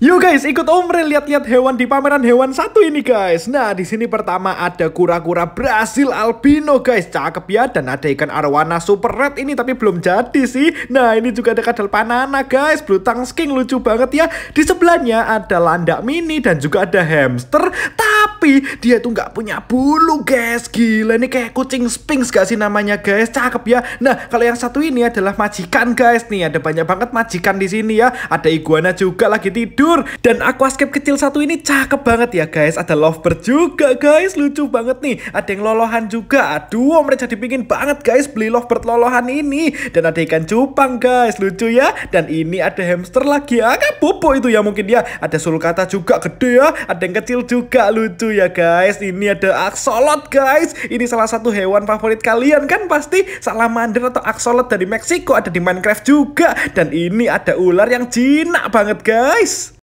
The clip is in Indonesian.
Yo guys, ikut Omre lihat-lihat hewan di pameran hewan satu ini guys. Nah, di sini pertama ada kura-kura Brasil albino guys, cakep ya dan ada ikan arwana super red ini tapi belum jadi sih. Nah, ini juga ada kadal panana guys, blue tongue king lucu banget ya. Di sebelahnya ada landak mini dan juga ada hamster. Tapi dia tuh nggak punya bulu guys. Gila nih kayak kucing Sphinx gak sih namanya guys. Cakep ya. Nah kalau yang satu ini adalah majikan guys. Nih ada banyak banget majikan di sini ya. Ada iguana juga lagi tidur. Dan aquascape kecil satu ini cakep banget ya guys. Ada lovebird juga guys. Lucu banget nih. Ada yang lolohan juga. Aduh om jadi pingin banget guys beli lovebird lolohan ini. Dan ada ikan cupang guys. Lucu ya. Dan ini ada hamster lagi ya. Kan itu ya mungkin ya. Ada sulcata juga gede ya. Ada yang kecil juga lucu lucu ya guys Ini ada axolot guys Ini salah satu hewan favorit kalian kan pasti Salamander atau axolot dari Meksiko ada di Minecraft juga Dan ini ada ular yang jinak banget guys